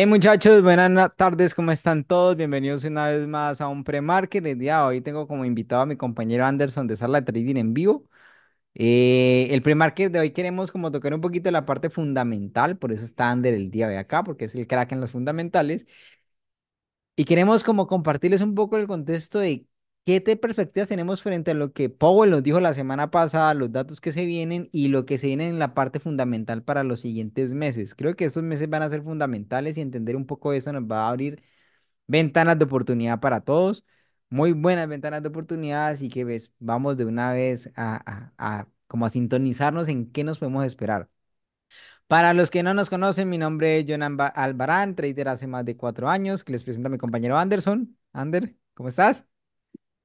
Hey muchachos, buenas tardes, ¿cómo están todos? Bienvenidos una vez más a un pre-market. El día de hoy tengo como invitado a mi compañero Anderson de Sala Trading en vivo. Eh, el pre-market de hoy queremos como tocar un poquito la parte fundamental, por eso está Ander el día de acá, porque es el crack en los fundamentales. Y queremos como compartirles un poco el contexto de ¿Qué perspectivas tenemos frente a lo que Powell nos dijo la semana pasada, los datos que se vienen y lo que se viene en la parte fundamental para los siguientes meses? Creo que esos meses van a ser fundamentales y entender un poco eso nos va a abrir ventanas de oportunidad para todos, muy buenas ventanas de oportunidad, así que ves, vamos de una vez a, como a sintonizarnos en qué nos podemos esperar. Para los que no nos conocen, mi nombre es Jonan Albarán, trader hace más de cuatro años, que les presenta a mi compañero Anderson. Ander, ¿cómo estás?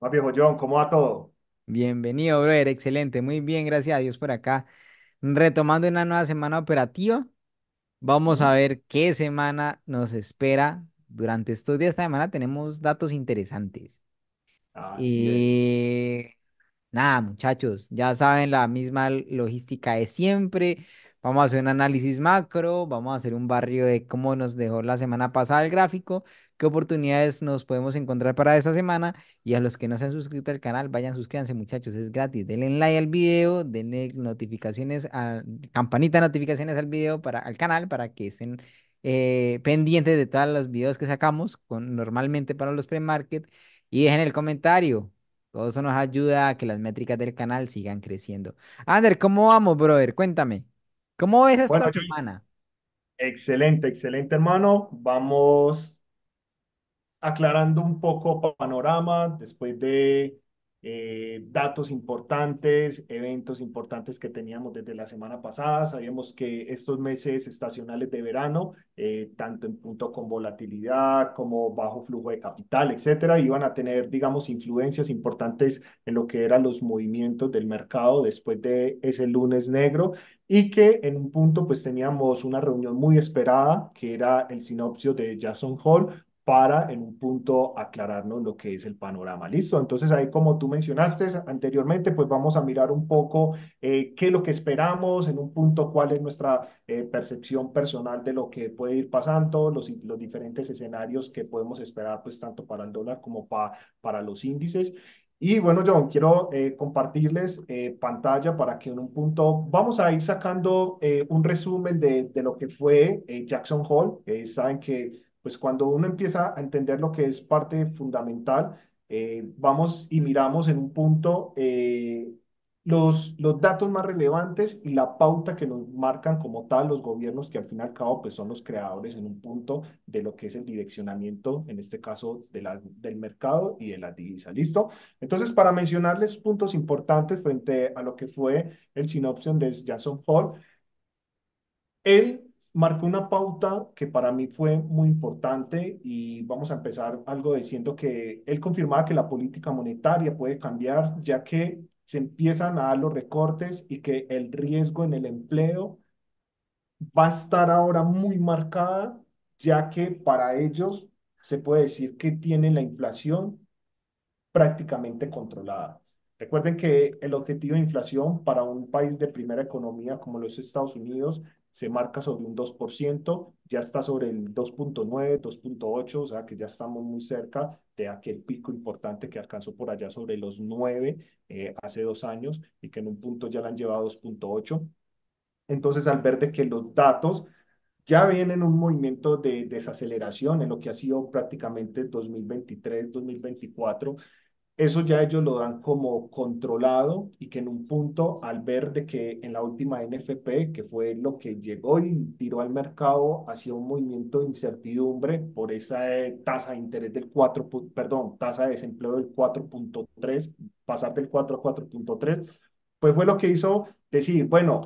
Más viejo John, ¿cómo va todo? Bienvenido, brother. Excelente. Muy bien, gracias a Dios por acá. Retomando una nueva semana operativa, vamos a ver qué semana nos espera. Durante estos días, esta semana tenemos datos interesantes. Ah, y nada, muchachos, ya saben la misma logística de siempre. Vamos a hacer un análisis macro, vamos a hacer un barrio de cómo nos dejó la semana pasada el gráfico qué oportunidades nos podemos encontrar para esta semana. Y a los que no se han suscrito al canal, vayan, suscríbanse muchachos, es gratis. Denle like al video, denle notificaciones, a, campanita de notificaciones al video, para, al canal, para que estén eh, pendientes de todos los videos que sacamos con, normalmente para los pre-market. Y dejen el comentario. Todo eso nos ayuda a que las métricas del canal sigan creciendo. Ander, ¿cómo vamos, brother? Cuéntame. ¿Cómo ves esta semana? Excelente, excelente, hermano. Vamos aclarando un poco panorama después de eh, datos importantes, eventos importantes que teníamos desde la semana pasada. Sabíamos que estos meses estacionales de verano, eh, tanto en punto con volatilidad como bajo flujo de capital, etcétera, iban a tener, digamos, influencias importantes en lo que eran los movimientos del mercado después de ese lunes negro y que en un punto pues teníamos una reunión muy esperada que era el sinopsio de Jason Hall para en un punto aclararnos lo que es el panorama. Listo, entonces ahí como tú mencionaste anteriormente, pues vamos a mirar un poco eh, qué es lo que esperamos, en un punto cuál es nuestra eh, percepción personal de lo que puede ir pasando, los, los diferentes escenarios que podemos esperar, pues tanto para el dólar como pa, para los índices. Y bueno, John, quiero eh, compartirles pantalla para que en un punto vamos a ir sacando un resumen de, de, lo que fue Jackson Hole. saben que pues cuando uno empieza a entender lo que es parte fundamental, eh, vamos y miramos en un punto eh, los, los datos más relevantes y la pauta que nos marcan como tal los gobiernos que al fin y al cabo pues son los creadores en un punto de lo que es el direccionamiento, en este caso de la, del mercado y de la divisa. ¿Listo? Entonces, para mencionarles puntos importantes frente a lo que fue el sinopsis de Jason Paul, él marcó una pauta que para mí fue muy importante y vamos a empezar algo diciendo que él confirmaba que la política monetaria puede cambiar ya que se empiezan a dar los recortes y que el riesgo en el empleo va a estar ahora muy marcada ya que para ellos se puede decir que tienen la inflación prácticamente controlada. Recuerden que el objetivo de inflación para un país de primera economía como los Estados Unidos se marca sobre un 2%, ya está sobre el 2.9, 2.8, o sea que ya estamos muy cerca de aquel pico importante que alcanzó por allá sobre los 9 eh, hace dos años y que en un punto ya la han llevado a 2.8. Entonces, al ver de que los datos ya vienen un movimiento de desaceleración en lo que ha sido prácticamente 2023, 2024, eso ya ellos lo dan como controlado y que en un punto, al ver de que en la última NFP, que fue lo que llegó y tiró al mercado hacia un movimiento de incertidumbre por esa eh, tasa de interés del 4, perdón, tasa de desempleo del 4.3, pasar del 4 a 4.3, pues fue lo que hizo decir, bueno,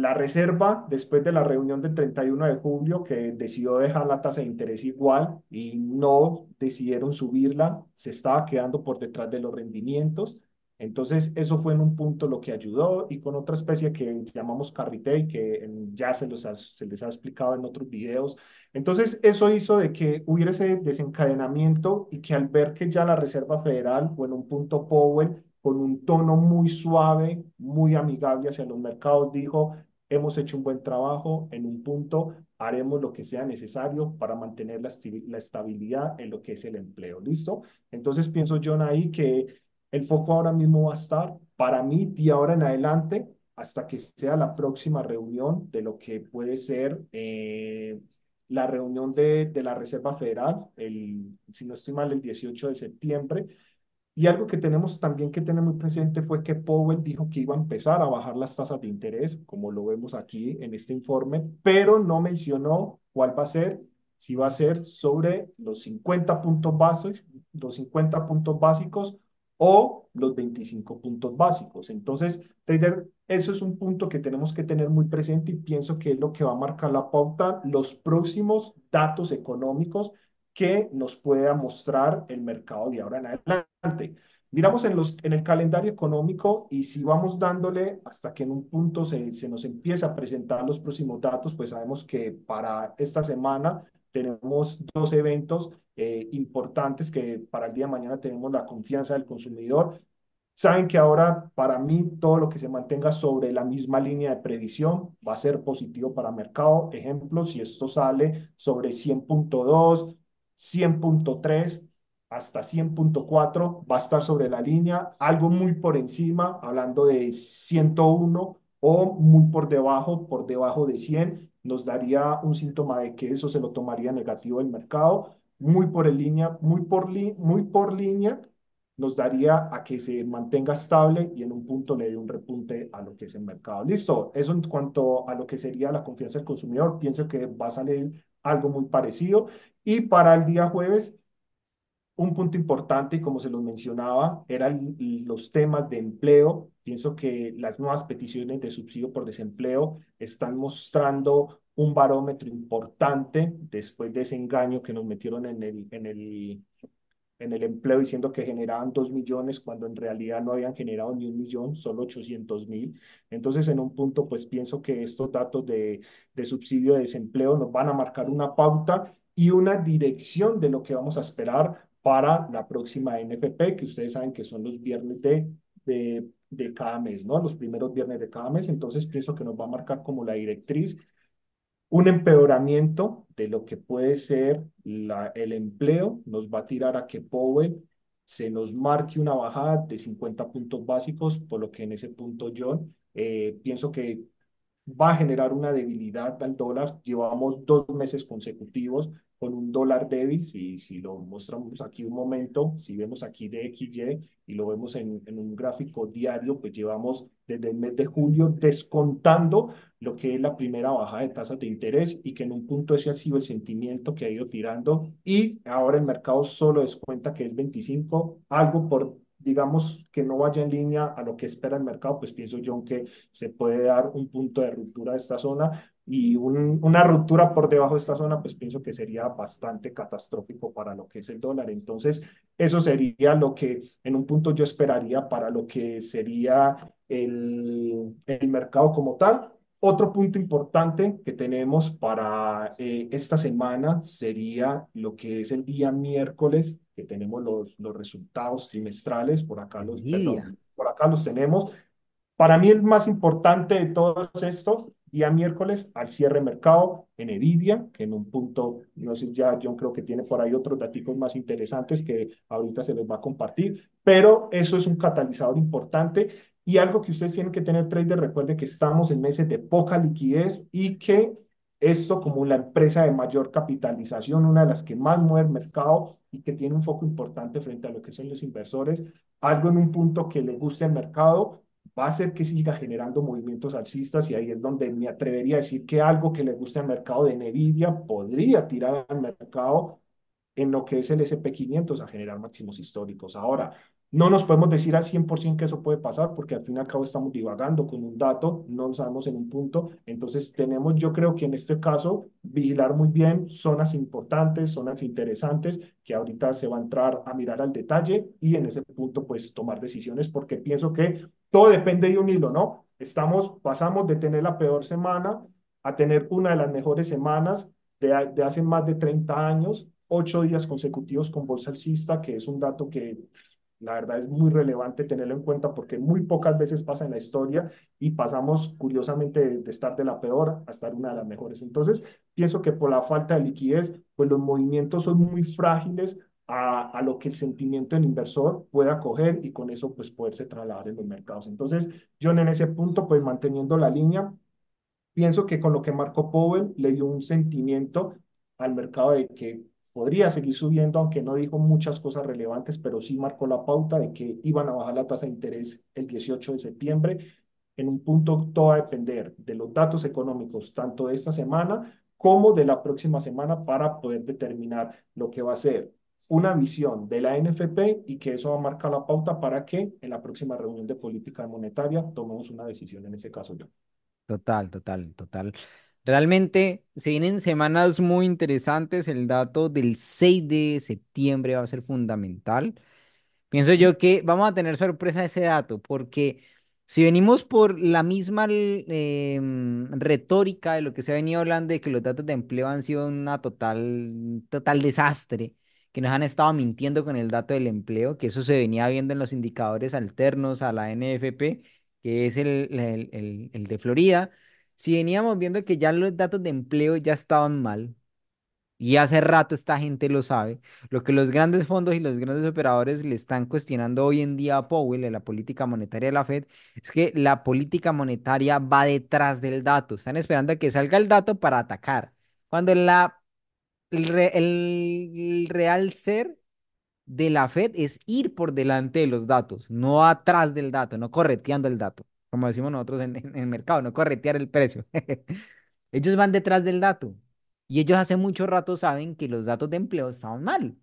la reserva, después de la reunión del 31 de julio, que decidió dejar la tasa de interés igual y no decidieron subirla, se estaba quedando por detrás de los rendimientos. Entonces, eso fue en un punto lo que ayudó y con otra especie que llamamos carrete y que ya se, se les ha explicado en otros videos. Entonces, eso hizo de que hubiera ese desencadenamiento y que al ver que ya la Reserva Federal fue en un punto Powell con un tono muy suave, muy amigable hacia los mercados, dijo, hemos hecho un buen trabajo en un punto, haremos lo que sea necesario para mantener la, estabilidad en lo que es el empleo, ¿listo? Entonces pienso yo ahí que el foco ahora mismo va a estar para mí de ahora en adelante hasta que sea la próxima reunión de lo que puede ser eh, la reunión de, de la Reserva Federal, el, si no estoy mal, el 18 de septiembre, y algo que tenemos también que tener muy presente fue que Powell dijo que iba a empezar a bajar las tasas de interés, como lo vemos aquí en este informe, pero no mencionó cuál va a ser, si va a ser sobre los 50 puntos básicos, los 50 puntos básicos o los 25 puntos básicos. Entonces, trader, eso es un punto que tenemos que tener muy presente y pienso que es lo que va a marcar la pauta los próximos datos económicos que nos pueda mostrar el mercado de ahora en adelante. Miramos en, los, en el calendario económico y si vamos dándole hasta que en un punto se, se nos empieza a presentar los próximos datos, pues sabemos que para esta semana tenemos dos eventos eh, importantes que para el día de mañana tenemos la confianza del consumidor. Saben que ahora para mí todo lo que se mantenga sobre la misma línea de previsión va a ser positivo para mercado. Ejemplo, si esto sale sobre 100.2 100.3 hasta 100.4 va a estar sobre la línea, algo muy por encima, hablando de 101 o muy por debajo, por debajo de 100, nos daría un síntoma de que eso se lo tomaría negativo el mercado, muy por en línea, muy por, muy por línea, nos daría a que se mantenga estable y en un punto le dé un repunte a lo que es el mercado. Listo, eso en cuanto a lo que sería la confianza del consumidor, pienso que va a salir algo muy parecido. Y para el día jueves, un punto importante, y como se los mencionaba, eran los temas de empleo. Pienso que las nuevas peticiones de subsidio por desempleo están mostrando un barómetro importante después de ese engaño que nos metieron en el, en el en el empleo diciendo que generaban 2 millones cuando en realidad no habían generado ni un millón, solo 800 mil. Entonces, en un punto, pues pienso que estos datos de, de subsidio de desempleo nos van a marcar una pauta y una dirección de lo que vamos a esperar para la próxima NFP, que ustedes saben que son los viernes de, de, de cada mes, ¿no? Los primeros viernes de cada mes. Entonces, pienso que nos va a marcar como la directriz un empeoramiento de lo que puede ser la, el empleo nos va a tirar a que Powell se nos marque una bajada de 50 puntos básicos, por lo que en ese punto John eh, pienso que va a generar una debilidad al dólar. Llevamos dos meses consecutivos con un dólar débil, si, si lo mostramos aquí un momento, si vemos aquí de XY y lo vemos en, un gráfico diario, pues llevamos desde el mes de julio descontando lo que es la primera bajada de tasas de interés y que en un punto ese ha sido el sentimiento que ha ido tirando y ahora el mercado solo descuenta que es 25, algo por digamos que no vaya en línea a lo que espera el mercado, pues pienso yo que se puede dar un punto de ruptura de esta zona, y una ruptura por debajo de esta zona, pues pienso que sería bastante catastrófico para lo que es el dólar. Entonces, eso sería lo que en un punto yo esperaría para lo que sería el, el mercado como tal. Otro punto importante que tenemos para eh, esta semana sería lo que es el día miércoles, que tenemos los, los resultados trimestrales, por acá los, por acá los tenemos. Para mí el más importante de todos estos a miércoles al cierre mercado en Eridia, que en un punto, no sé, ya yo creo que tiene por ahí otros datos más interesantes que ahorita se les va a compartir, pero eso es un catalizador importante y algo que ustedes tienen que tener, trader, recuerde que estamos en meses de poca liquidez y que esto como la empresa de mayor capitalización, una de las que más mueve el mercado y que tiene un foco importante frente a lo que son los inversores, algo en un punto que le guste al mercado va a ser que siga generando movimientos alcistas y ahí es donde me atrevería a decir que algo que le guste al mercado de Nvidia podría tirar al mercado en lo que es el SP500 a generar máximos históricos. Ahora, no nos podemos decir al 100% que eso puede pasar porque al fin y al cabo estamos divagando con un dato, no sabemos en un punto, entonces tenemos yo creo que en este caso vigilar muy bien zonas importantes, zonas interesantes que ahorita se va a entrar a mirar al detalle y en ese punto pues tomar decisiones porque pienso que todo depende de un hilo, ¿no? Estamos, pasamos de tener la peor semana a tener una de las mejores semanas de, hace más de 30 años, ocho días consecutivos con bolsa alcista, que es un dato que la verdad es muy relevante tenerlo en cuenta porque muy pocas veces pasa en la historia y pasamos curiosamente de, estar de la peor a estar una de las mejores. Entonces, pienso que por la falta de liquidez, pues los movimientos son muy frágiles, a, lo que el sentimiento del inversor pueda coger y con eso pues poderse trasladar en los mercados. Entonces, yo en ese punto pues manteniendo la línea, pienso que con lo que Marco Powell le dio un sentimiento al mercado de que podría seguir subiendo, aunque no dijo muchas cosas relevantes, pero sí marcó la pauta de que iban a bajar la tasa de interés el 18 de septiembre. En un punto todo va a depender de los datos económicos, tanto de esta semana como de la próxima semana, para poder determinar lo que va a ser una visión de la NFP y que eso va a marcar la pauta para que en la próxima reunión de política monetaria tomemos una decisión en ese caso yo Total, total, total. Realmente se vienen semanas muy interesantes. El dato del 6 de septiembre va a ser fundamental. Pienso yo que vamos a tener sorpresa ese dato porque si venimos por la misma eh, retórica de lo que se ha venido hablando de que los datos de empleo han sido una total, total desastre, que nos han estado mintiendo con el dato del empleo, que eso se venía viendo en los indicadores alternos a la NFP, que es el, el, de Florida. Si veníamos viendo que ya los datos de empleo ya estaban mal, y hace rato esta gente lo sabe. Lo que los grandes fondos y los grandes operadores le están cuestionando hoy en día a Powell, de la política monetaria de la Fed, es que la política monetaria va detrás del dato. Están esperando a que salga el dato para atacar. Cuando la el, real ser de la Fed es ir por delante de los datos, no atrás del dato, no correteando el dato, como decimos nosotros en, el mercado, no corretear el precio. ellos van detrás del dato y ellos hace mucho rato saben que los datos de empleo estaban mal.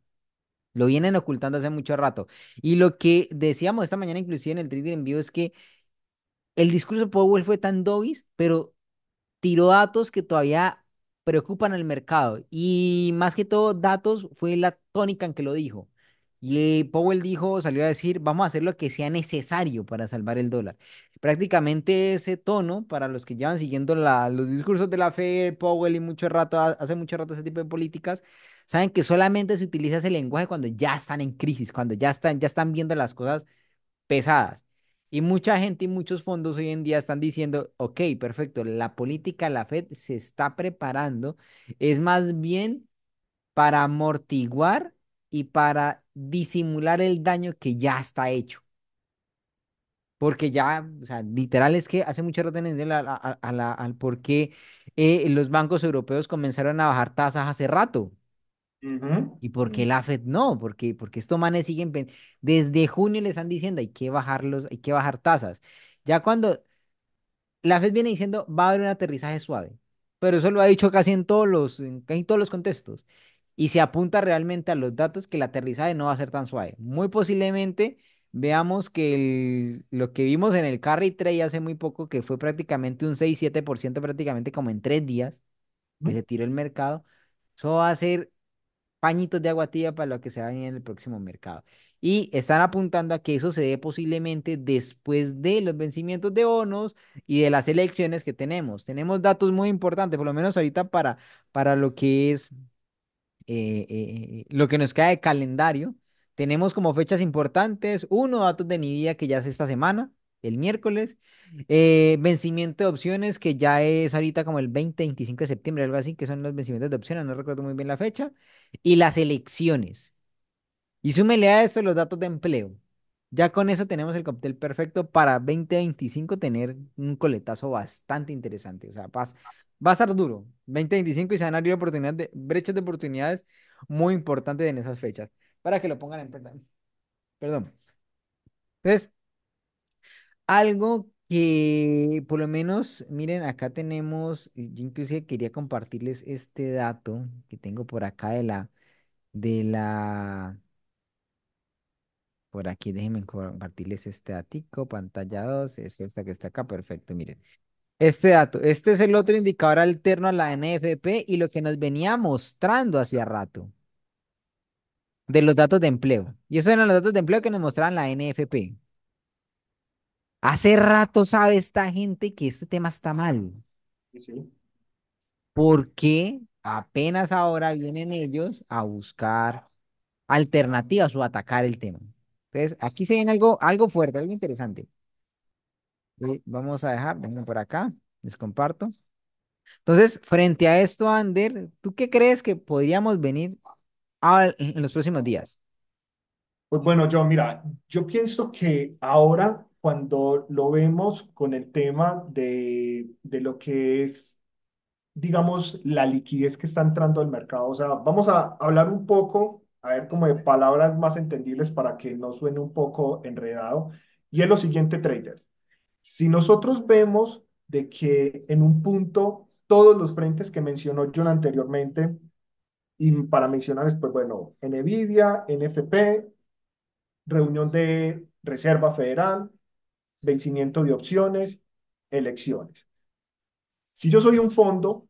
Lo vienen ocultando hace mucho rato. Y lo que decíamos esta mañana inclusive en el Twitter en vivo es que el discurso de Powell fue tan dovis, pero tiró datos que todavía preocupan al mercado. Y más que todo, datos fue la tónica en que lo dijo. Y Powell dijo, salió a decir, vamos a hacer lo que sea necesario para salvar el dólar. Prácticamente ese tono, para los que llevan siguiendo la, los discursos de la fe, Powell y mucho rato, hace mucho rato ese tipo de políticas, saben que solamente se utiliza ese lenguaje cuando ya están en crisis, cuando ya están, ya están viendo las cosas pesadas. Y mucha gente y muchos fondos hoy en día están diciendo, ok, perfecto, la política, la Fed se está preparando, es más bien para amortiguar y para disimular el daño que ya está hecho. Porque ya, o sea, literal es que hace mucho rato en a, la, al por qué eh, los bancos europeos comenzaron a bajar tasas hace rato. ¿Y por qué la Fed no? Porque, porque estos manes siguen, desde junio le están diciendo hay que bajarlos, hay que bajar tasas. Ya cuando la Fed viene diciendo va a haber un aterrizaje suave, pero eso lo ha dicho casi en todos los, en todos los contextos. Y se apunta realmente a los datos que el aterrizaje no va a ser tan suave. Muy posiblemente veamos que lo que vimos en el carry trade hace muy poco, que fue prácticamente un 6-7%, prácticamente como en tres días, que se tiró el mercado, eso va a ser pañitos de agua para lo que se va a venir en el próximo mercado. Y están apuntando a que eso se dé posiblemente después de los vencimientos de bonos y de las elecciones que tenemos. Tenemos datos muy importantes, por lo menos ahorita para, para lo que es eh, eh, eh, lo que nos queda de calendario. Tenemos como fechas importantes, uno, datos de Nvidia que ya es esta semana, el miércoles. Eh, vencimiento de opciones, que ya es ahorita como el 20, 25 de septiembre, algo así, que son los vencimientos de opciones, no recuerdo muy bien la fecha. Y las elecciones. Y súmele a eso los datos de empleo. Ya con eso tenemos el cóctel perfecto para 2025 tener un coletazo bastante interesante. O sea, va, a estar duro. 2025 y se van a abrir oportunidades de, brechas de oportunidades muy importantes en esas fechas. Para que lo pongan en Perdón. Entonces, algo que por lo menos, miren, acá tenemos, yo inclusive quería compartirles este dato que tengo por acá de la, de la, por aquí, déjenme compartirles este datico, pantalla 2, es esta que está acá, perfecto, miren. Este dato, este es el otro indicador alterno a la NFP y lo que nos venía mostrando hacía rato de los datos de empleo. Y esos eran los datos de empleo que nos mostraban la NFP. Hace rato sabe esta gente que este tema está mal. Sí. Porque apenas ahora vienen ellos a buscar alternativas o atacar el tema. Entonces, aquí se ve algo, algo fuerte, algo interesante. vamos a dejar, déjenme por acá, les comparto. Entonces, frente a esto, Ander, ¿tú qué crees que podríamos venir en los próximos días? Pues bueno, yo mira, yo pienso que ahora cuando lo vemos con el tema de, lo que es, digamos, la liquidez que está entrando al mercado. O sea, vamos a hablar un poco, a ver como de palabras más entendibles para que no suene un poco enredado. Y es lo siguiente, traders. Si nosotros vemos de que en un punto todos los frentes que mencionó John anteriormente, y para mencionar, pues bueno, NVIDIA, NFP, reunión de Reserva Federal, vencimiento de opciones, elecciones. Si yo soy un fondo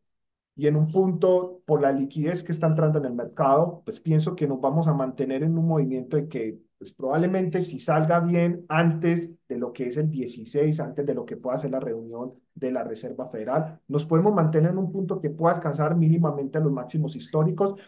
y en un punto por la liquidez que está entrando en el mercado, pues pienso que nos vamos a mantener en un movimiento de que pues probablemente si salga bien antes de lo que es el 16, antes de lo que pueda ser la reunión de la Reserva Federal, nos podemos mantener en un punto que pueda alcanzar mínimamente a los máximos históricos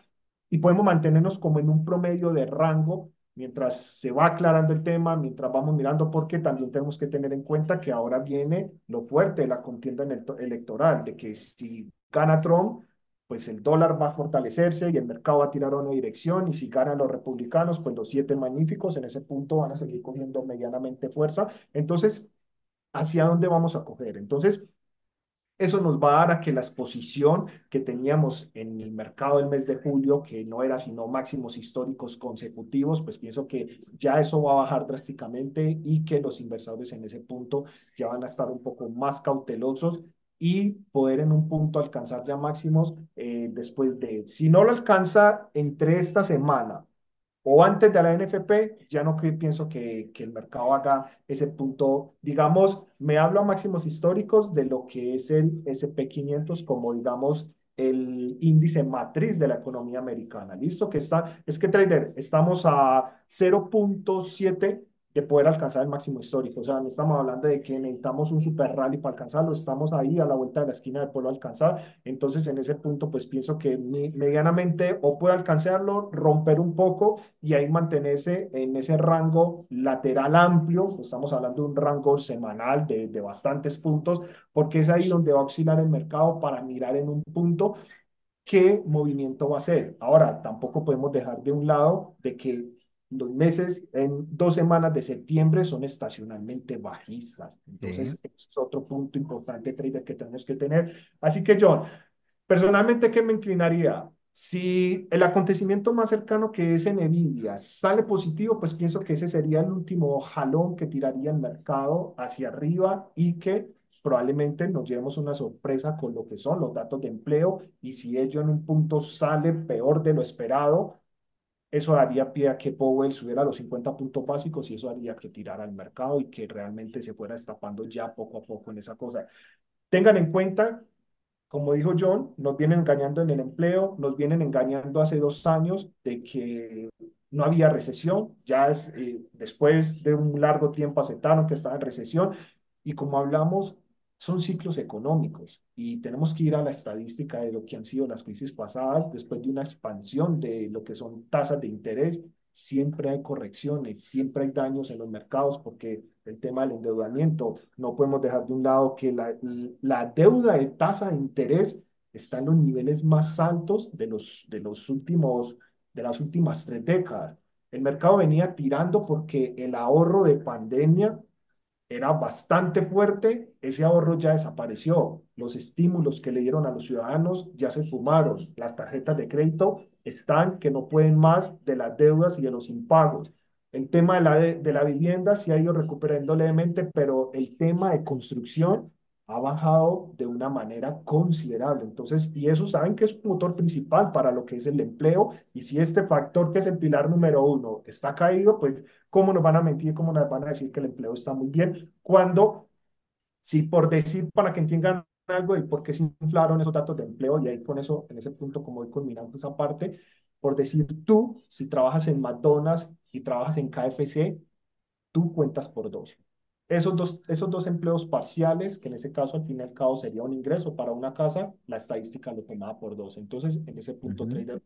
y podemos mantenernos como en un promedio de rango mientras se va aclarando el tema, mientras vamos mirando, porque también tenemos que tener en cuenta que ahora viene lo fuerte de la contienda electoral, de que si gana Trump, pues el dólar va a fortalecerse y el mercado va a tirar una dirección y si ganan los republicanos, pues los siete magníficos en ese punto van a seguir cogiendo medianamente fuerza. Entonces, ¿hacia dónde vamos a coger? Entonces, eso nos va a dar a que la exposición que teníamos en el mercado del mes de julio, que no era sino máximos históricos consecutivos, pues pienso que ya eso va a bajar drásticamente y que los inversores en ese punto ya van a estar un poco más cautelosos y poder en un punto alcanzar ya máximos eh, después de, si no lo alcanza entre esta semana o antes de la NFP, ya no pienso que, el mercado haga ese punto, digamos, me hablo a máximos históricos de lo que es el SP500 como, digamos, el índice matriz de la economía americana. Listo, que está, es que trader, estamos a 0.7 poder alcanzar el máximo histórico. O sea, no estamos hablando de que necesitamos un super rally para alcanzarlo, estamos ahí a la vuelta de la esquina de poderlo alcanzar. Entonces, en ese punto, pues pienso que medianamente o puede alcanzarlo, romper un poco y ahí mantenerse en ese rango lateral amplio. Estamos hablando de un rango semanal de, de bastantes puntos, porque es ahí donde va a oscilar el mercado para mirar en un punto qué movimiento va a ser, Ahora, tampoco podemos dejar de un lado de que dos meses en dos semanas de septiembre son estacionalmente bajistas. Entonces, es otro punto importante, trader, que tenemos que tener. Así que, John, personalmente, ¿qué me inclinaría? Si el acontecimiento más cercano que es en Nvidia sale positivo, pues pienso que ese sería el último jalón que tiraría el mercado hacia arriba y que probablemente nos llevemos una sorpresa con lo que son los datos de empleo y si ello en un punto sale peor de lo esperado, eso haría pie a que Powell subiera los 50 puntos básicos y eso haría que tirara al mercado y que realmente se fuera destapando ya poco a poco en esa cosa. Tengan en cuenta, como dijo John, nos vienen engañando en el empleo, nos vienen engañando hace dos años de que no había recesión, ya eh, después de un largo tiempo aceptaron que estaba en recesión y como hablamos, son ciclos económicos y tenemos que ir a la estadística de lo que han sido las crisis pasadas. Después de una expansión de lo que son tasas de interés, siempre hay correcciones, siempre hay daños en los mercados porque el tema del endeudamiento, no podemos dejar de un lado que la, deuda de tasa de interés está en los niveles más altos de, los, de, los últimos, de las últimas tres décadas. El mercado venía tirando porque el ahorro de pandemia era bastante fuerte, ese ahorro ya desapareció, los estímulos que le dieron a los ciudadanos ya se fumaron, las tarjetas de crédito están que no pueden más de las deudas y de los impagos. El tema de la, de la vivienda se ha ido recuperando levemente, pero el tema de construcción ha bajado de una manera considerable. Entonces, y eso saben que es un motor principal para lo que es el empleo. Y si este factor, que es el pilar número uno, está caído, pues, ¿cómo nos van a mentir? ¿Cómo nos van a decir que el empleo está muy bien? Cuando, si por decir, para que entiendan algo y por qué se inflaron esos datos de empleo, y ahí con eso, en ese punto, como voy culminando esa parte, por decir tú, si trabajas en McDonald's y trabajas en KFC, tú cuentas por dos. Esos dos, esos dos empleos parciales, que en ese caso al fin y al cabo sería un ingreso para una casa, la estadística lo tomaba por dos. Entonces, en ese punto, trader,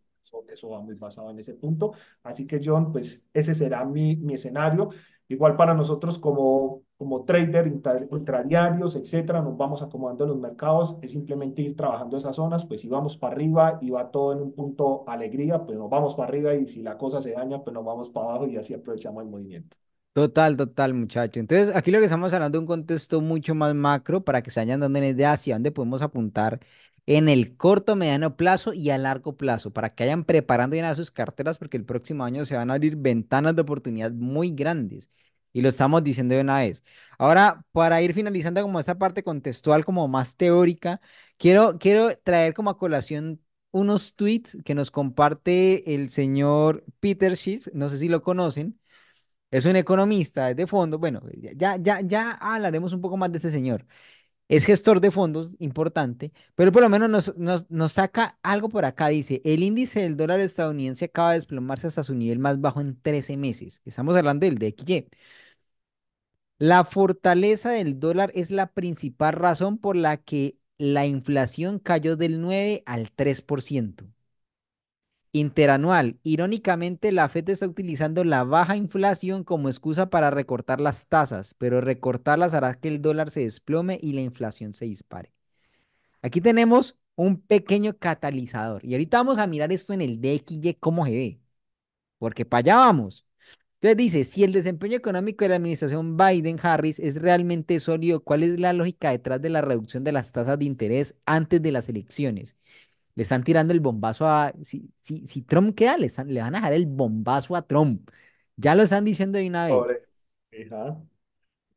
eso, va muy basado en ese punto. Así que, John, pues ese será mi, mi escenario. Igual para nosotros como, como trader, intradiarios, etcétera, nos vamos acomodando en los mercados, es simplemente ir trabajando esas zonas, pues si vamos para arriba y va todo en un punto alegría, pues nos vamos para arriba y si la cosa se daña, pues nos vamos para abajo y así aprovechamos el movimiento. Total, total, muchacho. Entonces, aquí lo que estamos hablando es un contexto mucho más macro para que se vayan dando una idea hacia dónde podemos apuntar en el corto, mediano plazo y a largo plazo, para que vayan preparando ya a sus carteras, porque el próximo año se van a abrir ventanas de oportunidad muy grandes. Y lo estamos diciendo de una vez. Ahora, para ir finalizando como esta parte contextual, como más teórica, quiero, quiero traer como a colación unos tweets que nos comparte el señor Peter Schiff, no sé si lo conocen, es un economista, es de fondo, bueno, ya, ya, ya hablaremos un poco más de este señor. Es gestor de fondos, importante, pero por lo menos nos, nos saca algo por acá. Dice, el índice del dólar estadounidense acaba de desplomarse hasta su nivel más bajo en 13 meses. Estamos hablando del DXY. La fortaleza del dólar es la principal razón por la que la inflación cayó del 9 al 3% interanual. Irónicamente, la FED está utilizando la baja inflación como excusa para recortar las tasas, pero recortarlas hará que el dólar se desplome y la inflación se dispare. Aquí tenemos un pequeño catalizador y ahorita vamos a mirar esto en el DXY como se porque para allá vamos. Entonces dice, si el desempeño económico de la administración Biden-Harris es realmente sólido, ¿cuál es la lógica detrás de la reducción de las tasas de interés antes de las elecciones? Le están tirando el bombazo a... Si, si, Trump queda, le, van a dejar el bombazo a Trump. Ya lo están diciendo de una vez.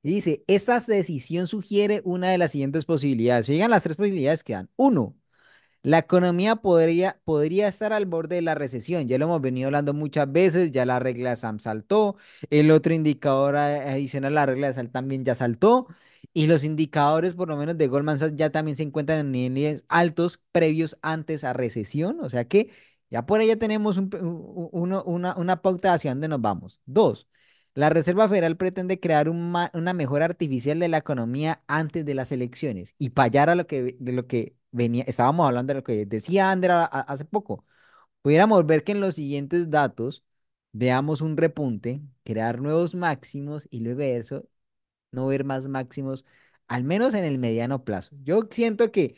Y dice, esta decisión sugiere una de las siguientes posibilidades. Oigan las tres posibilidades que dan. Uno, la economía podría, podría estar al borde de la recesión. Ya lo hemos venido hablando muchas veces, ya la regla de SAM saltó. El otro indicador adicional, la regla de SAM también ya saltó. Y los indicadores, por lo menos de Goldman Sachs, ya también se encuentran en niveles altos previos antes a recesión. O sea que ya por ahí ya tenemos una, pauta hacia dónde nos vamos. Dos, la Reserva Federal pretende crear una mejora artificial de la economía antes de las elecciones y payar a lo que, de lo que venía, estábamos hablando de lo que decía Andra hace poco. Pudiéramos ver que en los siguientes datos veamos un repunte, crear nuevos máximos y luego eso no ver más máximos, al menos en el mediano plazo. Yo siento que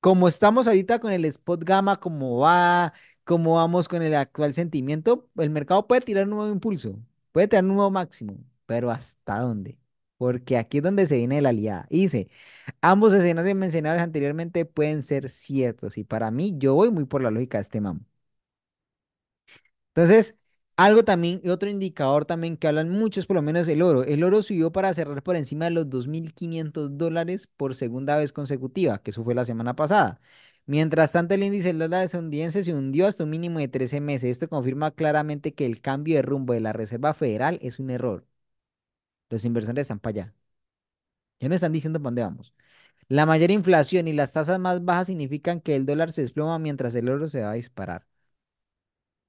como estamos ahorita con el spot gamma, como va, como vamos con el actual sentimiento, el mercado puede tirar un nuevo impulso, puede tener un nuevo máximo, pero ¿hasta dónde? Porque aquí es donde se viene la liada. Dice, ambos escenarios mencionados anteriormente pueden ser ciertos y para mí yo voy muy por la lógica de este mamo. Entonces, algo también, otro indicador también que hablan muchos, por lo menos el oro. El oro subió para cerrar por encima de los 2.500 dólares por segunda vez consecutiva, que eso fue la semana pasada. Mientras tanto, el índice del dólar estadounidense se hundió hasta un mínimo de 13 meses. Esto confirma claramente que el cambio de rumbo de la Reserva Federal es un error. Los inversores están para allá. Ya no están diciendo para dónde vamos. La mayor inflación y las tasas más bajas significan que el dólar se desploma mientras el oro se va a disparar.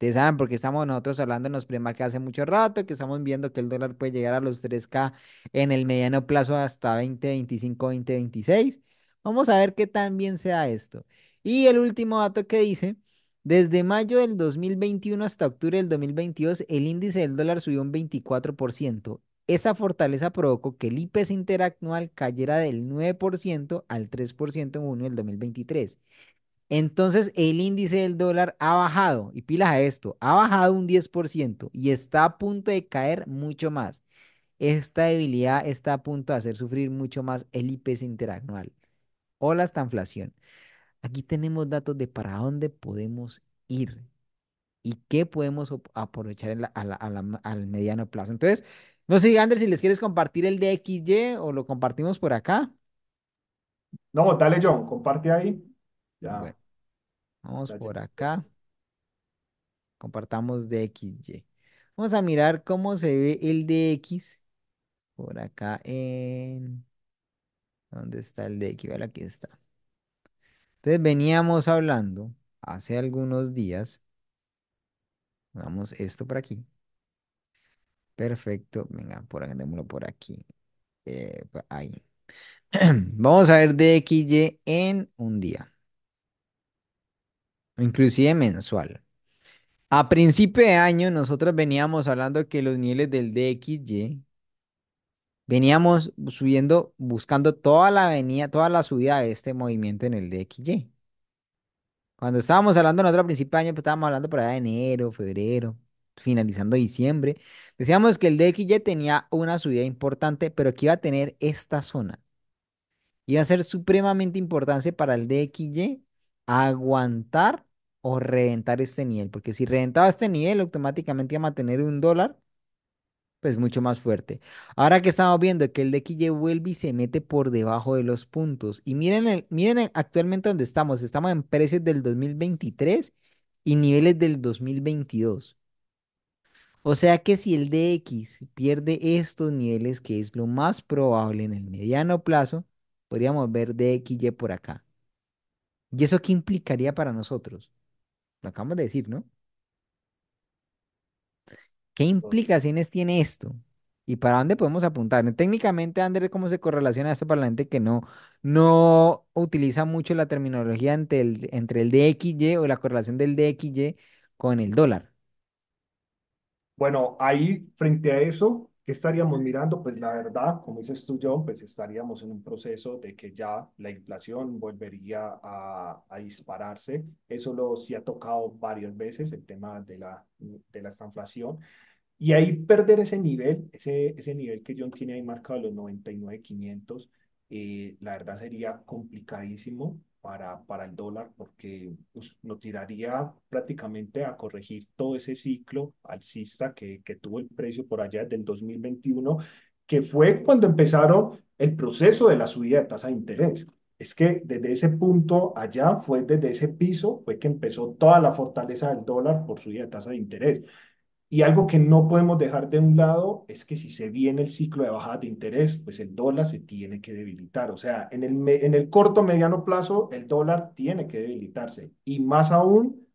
Ustedes saben porque estamos nosotros hablando en los que hace mucho rato, que estamos viendo que el dólar puede llegar a los 3K en el mediano plazo hasta 2025, 2026. Vamos a ver qué tan bien sea esto. Y el último dato que dice, desde mayo del 2021 hasta octubre del 2022, el índice del dólar subió un 24%. Esa fortaleza provocó que el IPC interanual cayera del 9% al 3% en junio del 2023. Entonces el índice del dólar ha bajado, y pilas a esto, ha bajado un 10% y está a punto de caer mucho más. Esta debilidad está a punto de hacer sufrir mucho más el IPC interanual o la estanflación. Aquí tenemos datos de para dónde podemos ir y qué podemos aprovechar al mediano plazo. Entonces, no sé, Andrés, si les quieres compartir el DXY o lo compartimos por acá. No, dale, John, comparte ahí vamos por acá. Compartamos DXY. Vamos a mirar cómo se ve el DX. Por acá en... ¿Dónde está el DX? Vale, aquí está. Entonces veníamos hablando hace algunos días. Vamos esto por aquí. Perfecto. Venga, por acá, démoslo por aquí. Eh, ahí. Vamos a ver DXY en un día inclusive mensual. A principio de año nosotros veníamos hablando que los niveles del DXY veníamos subiendo, buscando toda la avenida, toda la subida de este movimiento en el DXY. Cuando estábamos hablando nosotros a principio de año, pues, estábamos hablando por allá de enero, febrero, finalizando diciembre. Decíamos que el DXY tenía una subida importante, pero que iba a tener esta zona. Iba a ser supremamente importante para el DXY aguantar o reventar este nivel, porque si reventaba este nivel, automáticamente iba a tener un dólar, pues mucho más fuerte. Ahora que estamos viendo que el DXY vuelve y se mete por debajo de los puntos, y miren, miren actualmente donde estamos, estamos en precios del 2023 y niveles del 2022. O sea que si el DX pierde estos niveles, que es lo más probable en el mediano plazo, podríamos ver DXY por acá. ¿Y eso qué implicaría para nosotros? Lo acabamos de decir, ¿no? ¿Qué implicaciones tiene esto? ¿Y para dónde podemos apuntar? Técnicamente, Andrés, ¿cómo se correlaciona esto para la gente que no, no utiliza mucho la terminología entre el, entre el DXY o la correlación del DXY con el dólar? Bueno, ahí frente a eso, ¿Qué estaríamos mirando? Pues la verdad, como dices tú, John, pues estaríamos en un proceso de que ya la inflación volvería a, dispararse. Eso lo sí ha tocado varias veces, el tema de la, de la estanflación. Y ahí perder ese nivel, ese, ese nivel que John tiene ahí marcado, los 99,500, eh, la verdad sería complicadísimo para, el dólar porque pues, nos tiraría prácticamente a corregir todo ese ciclo alcista que, que tuvo el precio por allá desde del 2021, que fue cuando empezaron el proceso de la subida de tasa de interés. Es que desde ese punto allá fue desde ese piso fue que empezó toda la fortaleza del dólar por subida de tasa de interés. Y algo que no podemos dejar de un lado es que si se viene el ciclo de bajada de interés, pues el dólar se tiene que debilitar. O sea, en el, en el corto, mediano plazo, el dólar tiene que debilitarse. Y más aún,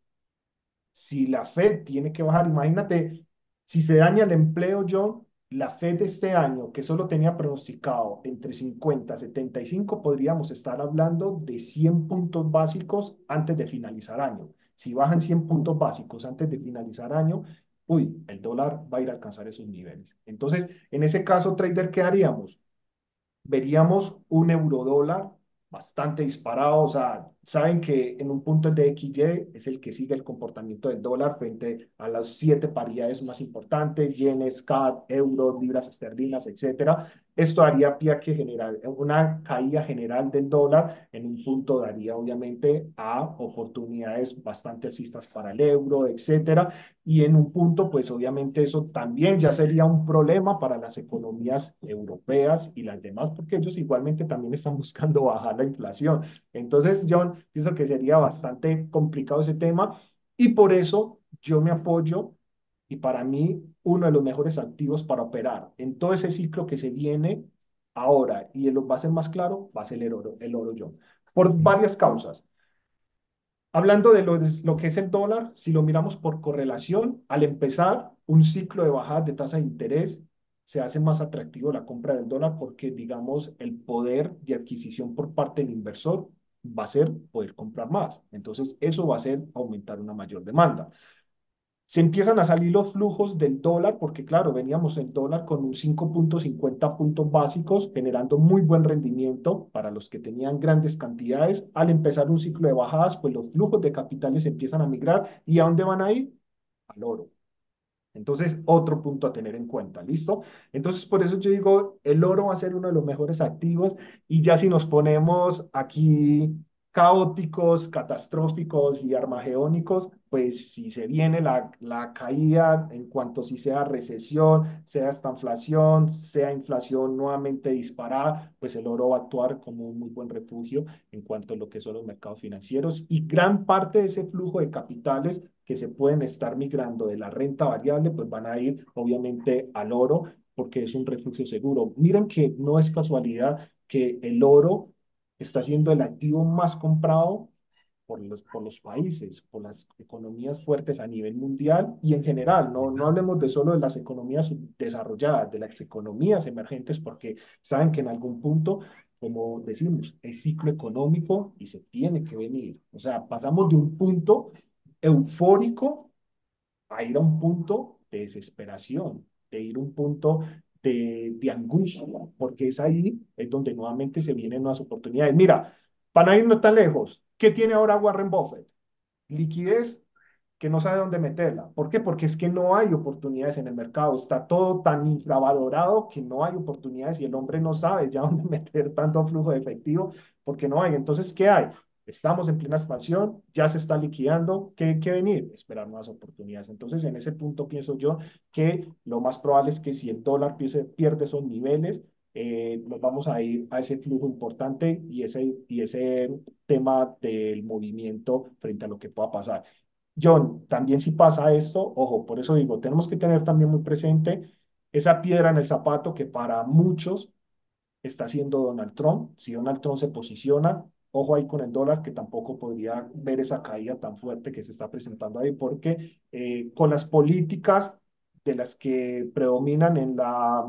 si la Fed tiene que bajar, imagínate, si se daña el empleo, John, la Fed de este año, que solo tenía pronosticado entre 50 y 75, podríamos estar hablando de 100 puntos básicos antes de finalizar año. Si bajan 100 puntos básicos antes de finalizar año, uy, el dólar va a ir a alcanzar esos niveles. Entonces, en ese caso, trader, ¿qué haríamos? Veríamos un euro dólar bastante disparado, o sea, saben que en un punto el DXY es el que sigue el comportamiento del dólar frente a las siete paridades más importantes, yenes, CAD, euro, libras esterlinas, etc. Esto haría pie que una caída general del dólar en un punto daría obviamente a oportunidades bastante alcistas para el euro, etc. Y en un punto, pues obviamente eso también ya sería un problema para las economías europeas y las demás, porque ellos igualmente también están buscando bajar la inflación. Entonces, John, pienso que sería bastante complicado ese tema y por eso yo me apoyo y para mí uno de los mejores activos para operar en todo ese ciclo que se viene ahora y lo va a ser más claro, va a ser el oro, el oro John, por varias causas. Hablando de lo, de lo, que es el dólar, si lo miramos por correlación, al empezar un ciclo de bajada de tasa de interés, se hace más atractivo la compra del dólar porque, digamos, el poder de adquisición por parte del inversor va a ser poder comprar más. Entonces, eso va a ser aumentar una mayor demanda. Se empiezan a salir los flujos del dólar, porque claro, veníamos el dólar con un 5.50 puntos básicos, generando muy buen rendimiento para los que tenían grandes cantidades. Al empezar un ciclo de bajadas, pues los flujos de capitales empiezan a migrar. ¿Y a dónde van a ir? Al oro. Entonces, otro punto a tener en cuenta, ¿listo? Entonces, por eso yo digo, el oro va a ser uno de los mejores activos y ya si nos ponemos aquí caóticos, catastróficos y armageónicos, pues si se viene la, la caída en cuanto si sea recesión, sea esta inflación, sea inflación nuevamente disparada, pues el oro va a actuar como un muy buen refugio en cuanto a lo que son los mercados financieros y gran parte de ese flujo de capitales que se pueden estar migrando de la renta variable, pues van a ir obviamente al oro porque es un refugio seguro. Miren que no es casualidad que el oro está siendo el activo más comprado por los, por los países, por las economías fuertes a nivel mundial y en general, no, no hablemos de solo de las economías desarrolladas, de las economías emergentes, porque saben que en algún punto, como decimos, es ciclo económico y se tiene que venir. O sea, pasamos de un punto eufórico a ir a un punto de desesperación, de ir a un punto de, angustia, porque es ahí es donde nuevamente se vienen nuevas oportunidades. Mira, para no irnos tan lejos, ¿qué tiene ahora Warren Buffett? Liquidez que no sabe dónde meterla. ¿Por qué? Porque es que no hay oportunidades en el mercado. Está todo tan infravalorado que no hay oportunidades y el hombre no sabe ya dónde meter tanto flujo de efectivo porque no hay. Entonces, ¿qué hay? estamos en plena expansión, ya se está liquidando, ¿qué hay que venir? Esperar nuevas oportunidades. Entonces, en ese punto pienso yo que lo más probable es que si el dólar pierde, esos niveles, eh, nos vamos a ir a ese flujo importante y ese, y ese tema del movimiento frente a lo que pueda pasar. John, también si pasa esto, ojo, por eso digo, tenemos que tener también muy presente esa piedra en el zapato que para muchos está siendo Donald Trump. Si Donald Trump se posiciona, Ojo ahí con el dólar, que tampoco podría ver esa caída tan fuerte que se está presentando ahí, porque eh, con las políticas de las que predominan en la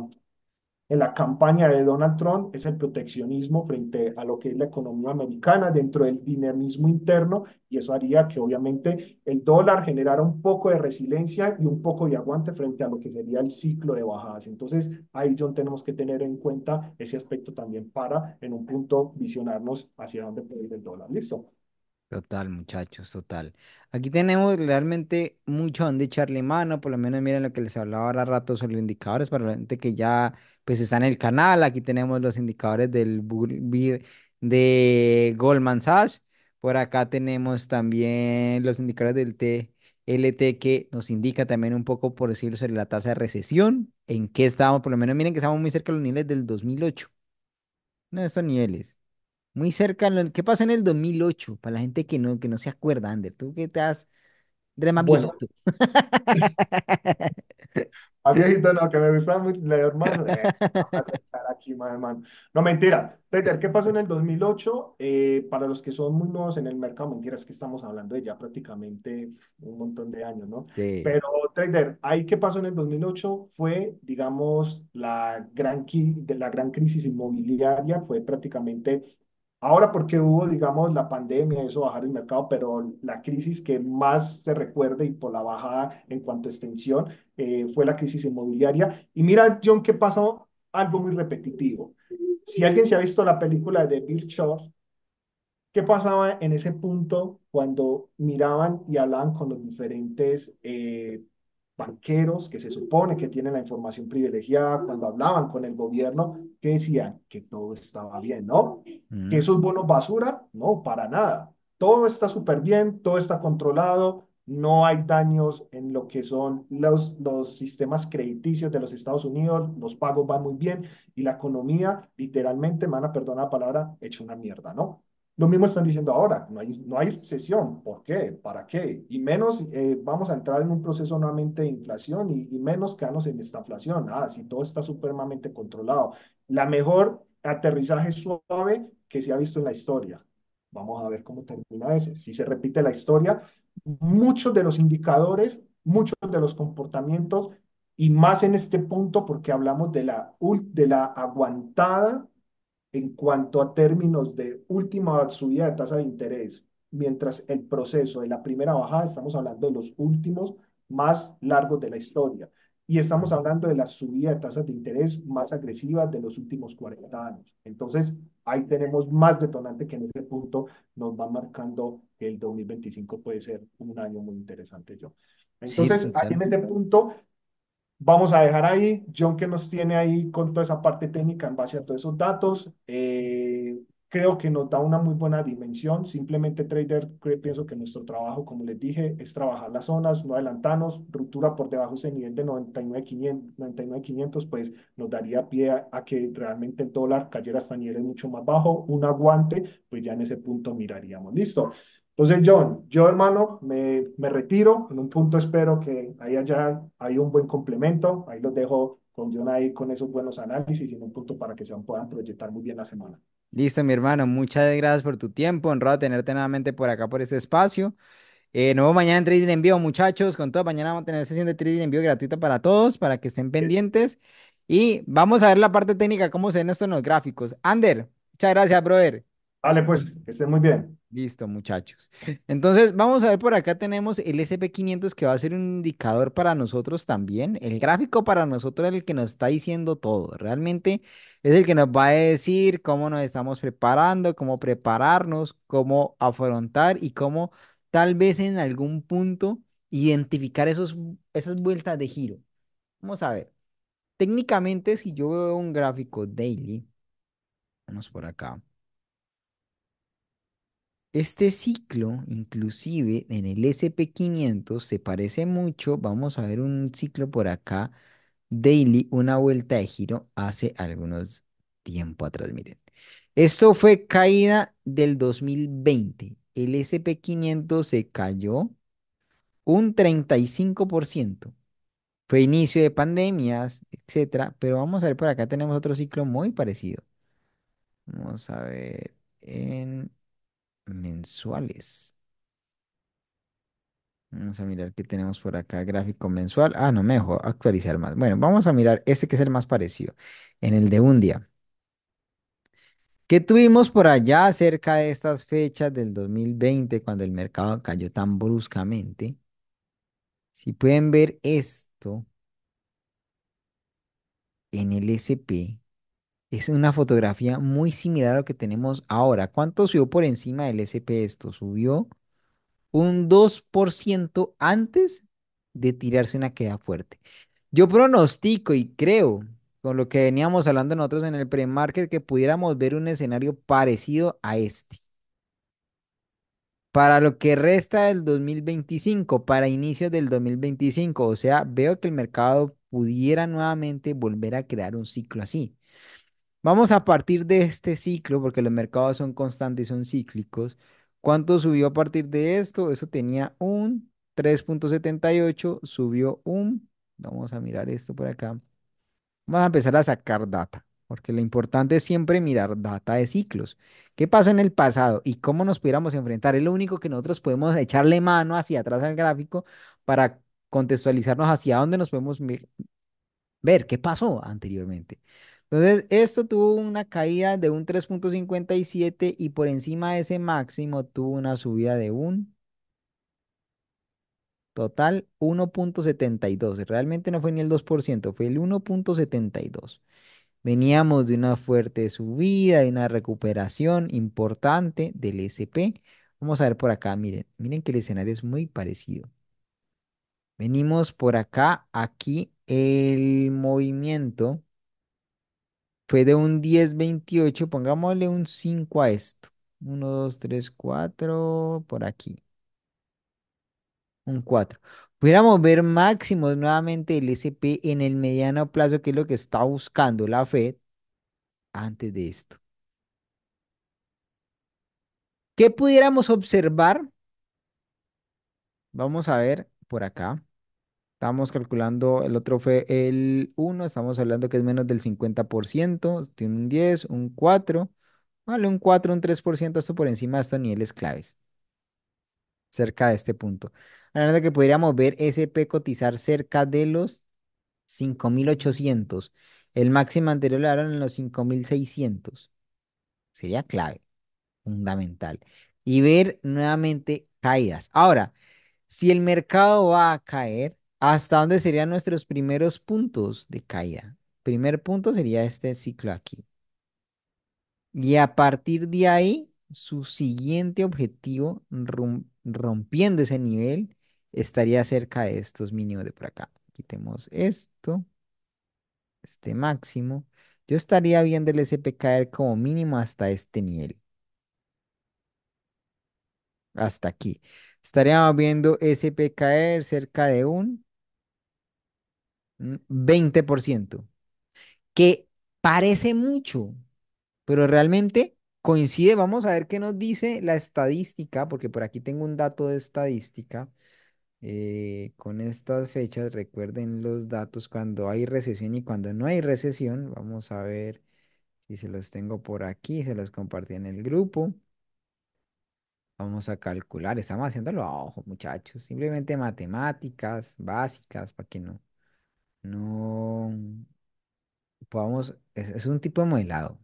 en la campaña de Donald Trump es el proteccionismo frente a lo que es la economía americana dentro del dinamismo interno y eso haría que obviamente el dólar generara un poco de resiliencia y un poco de aguante frente a lo que sería el ciclo de bajadas. Entonces ahí John tenemos que tener en cuenta ese aspecto también para en un punto visionarnos hacia dónde puede ir el dólar. Listo. Total, muchachos, total. Aquí tenemos realmente mucho donde echarle mano, por lo menos miren lo que les hablaba ahora rato sobre los indicadores para la gente que ya pues está en el canal. Aquí tenemos los indicadores del de Goldman Sachs. Por acá tenemos también los indicadores del TLT que nos indica también un poco, por decirlo, sobre la tasa de recesión, en qué estamos, por lo menos miren que estamos muy cerca de los niveles del 2008, no estos niveles. Muy cerca, ¿qué pasó en el 2008? Para la gente que no, que no se acuerda, Ander, tú que te has... más Bueno, viejito. no, que me gusta mucho leer eh, más. No, mentira. Trader, ¿qué pasó en el 2008? Eh, para los que son muy nuevos en el mercado, mentiras que estamos hablando de ya prácticamente un montón de años, ¿no? Pero, trader, ahí qué pasó en el 2008 fue, digamos, la gran, la gran crisis inmobiliaria, fue prácticamente Ahora porque hubo, digamos, la pandemia, eso bajar el mercado, pero la crisis que más se recuerda y por la bajada en cuanto a extensión eh, fue la crisis inmobiliaria. Y mira, John, que pasó algo muy repetitivo. Si alguien se ha visto la película de Bill short ¿qué pasaba en ese punto cuando miraban y hablaban con los diferentes eh, banqueros que se supone que tienen la información privilegiada, cuando hablaban con el gobierno, que decían que todo estaba bien, ¿no? Que mm. esos bonos basura, no, para nada. Todo está súper bien, todo está controlado, no hay daños en lo que son los, los sistemas crediticios de los Estados Unidos, los pagos van muy bien y la economía literalmente, me van a perdonar la palabra, hecho una mierda, ¿no? Lo mismo están diciendo ahora, no hay, no hay recesión, ¿por qué? ¿Para qué? Y menos eh, vamos a entrar en un proceso nuevamente de inflación y, menos quedarnos en esta inflación. Ah, si todo está supremamente controlado. La mejor aterrizaje suave que se ha visto en la historia. Vamos a ver cómo termina eso. Si se repite la historia, muchos de los indicadores, muchos de los comportamientos, y más en este punto porque hablamos de la, de la aguantada en cuanto a términos de última subida de tasa de interés, mientras el proceso de la primera bajada, estamos hablando de los últimos más largos de la historia. Y estamos hablando de la subida de tasas de interés más agresiva de los últimos 40 años. Entonces, ahí tenemos más detonante que en ese punto nos va marcando que el 2025 puede ser un año muy interesante, yo. Entonces, en este punto vamos a dejar ahí. John que nos tiene ahí con toda esa parte técnica en base a todos esos datos. Eh, creo que nos da una muy buena dimensión. Simplemente trader, creo, pienso que nuestro trabajo, como les dije, es trabajar las zonas, no adelantarnos, ruptura por debajo de ese nivel de 99.500, pues nos daría pie a, que realmente el dólar cayera hasta niveles mucho más bajo, un aguante, pues ya en ese punto miraríamos. Listo. Entonces, John, yo hermano, me, retiro. En un punto espero que ahí allá hay un buen complemento. Ahí los dejo con John ahí con esos buenos análisis y en un punto para que se puedan proyectar muy bien la semana. Listo, mi hermano. Muchas gracias por tu tiempo. Honrado tenerte nuevamente por acá, por este espacio. Eh, Nuevo mañana en Trading en Vivo, muchachos. Con todo, mañana vamos a tener sesión de Trading en Vivo gratuita para todos, para que estén pendientes. Y vamos a ver la parte técnica, cómo se ven estos en los gráficos. Ander, muchas gracias, brother. Vale, pues, que estén muy bien. Listo, muchachos. Entonces, vamos a ver, por acá tenemos el SP500 que va a ser un indicador para nosotros también. El gráfico para nosotros es el que nos está diciendo todo. Realmente es el que nos va a decir cómo nos estamos preparando, cómo prepararnos, cómo afrontar y cómo tal vez en algún punto identificar esos, esas vueltas de giro. Vamos a ver. Técnicamente, si yo veo un gráfico daily, vamos por acá. Este ciclo, inclusive en el SP500, se parece mucho. Vamos a ver un ciclo por acá. Daily, una vuelta de giro hace algunos tiempos atrás. Miren, esto fue caída del 2020. El SP500 se cayó un 35%. Fue inicio de pandemias, etcétera. Pero vamos a ver, por acá tenemos otro ciclo muy parecido. Vamos a ver en mensuales. Vamos a mirar qué tenemos por acá. Gráfico mensual. Ah, no mejor actualizar más. Bueno, vamos a mirar este que es el más parecido. En el de un día. ¿Qué tuvimos por allá cerca de estas fechas del 2020 cuando el mercado cayó tan bruscamente? Si pueden ver esto en el SP, es una fotografía muy similar a lo que tenemos ahora. ¿Cuánto subió por encima del SP esto? Subió un 2% antes de tirarse una queda fuerte. Yo pronostico y creo, con lo que veníamos hablando nosotros en el pre-market, que pudiéramos ver un escenario parecido a este. Para lo que resta del 2025, para inicios del 2025, o sea, veo que el mercado pudiera nuevamente volver a crear un ciclo así. Vamos a partir de este ciclo, porque los mercados son constantes y son cíclicos. ¿Cuánto subió a partir de esto? Eso tenía un 3.78, subió un... Vamos a mirar esto por acá. Vamos a empezar a sacar data, porque lo importante es siempre mirar data de ciclos. ¿Qué pasó en el pasado y cómo nos pudiéramos enfrentar? Es lo único que nosotros podemos echarle mano hacia atrás al gráfico para contextualizarnos hacia dónde nos podemos ver qué pasó anteriormente. Entonces, esto tuvo una caída de un 3.57 y por encima de ese máximo tuvo una subida de un total 1.72. Realmente no fue ni el 2%, fue el 1.72. Veníamos de una fuerte subida, y una recuperación importante del SP. Vamos a ver por acá, miren, miren que el escenario es muy parecido. Venimos por acá, aquí el movimiento fue de un 10-28, pongámosle un 5 a esto. 1, 2, 3, 4, por aquí. Un 4. Pudiéramos ver máximos nuevamente el SP en el mediano plazo, que es lo que está buscando la Fed antes de esto. ¿Qué pudiéramos observar? Vamos a ver por acá. Estamos calculando, el otro fue el 1, estamos hablando que es menos del 50%, tiene un 10, un 4, vale, un 4, un 3%, esto por encima de estos niveles claves, cerca de este punto. Hablando que podríamos ver SP cotizar cerca de los 5800. El máximo anterior le en los 5600. Sería clave, fundamental. Y ver nuevamente caídas. Ahora, si el mercado va a caer, ¿Hasta dónde serían nuestros primeros puntos de caída? Primer punto sería este ciclo aquí. Y a partir de ahí, su siguiente objetivo, rompiendo ese nivel, estaría cerca de estos mínimos de por acá. Quitemos esto, este máximo. Yo estaría viendo el SP caer como mínimo hasta este nivel. Hasta aquí. Estaríamos viendo SP caer cerca de un 20%, que parece mucho, pero realmente coincide. Vamos a ver qué nos dice la estadística, porque por aquí tengo un dato de estadística. Eh, con estas fechas, recuerden los datos cuando hay recesión y cuando no hay recesión. Vamos a ver si se los tengo por aquí, se los compartí en el grupo. Vamos a calcular, estamos haciéndolo a ojo, muchachos. Simplemente matemáticas básicas para que no no podamos, es, un tipo de modelado.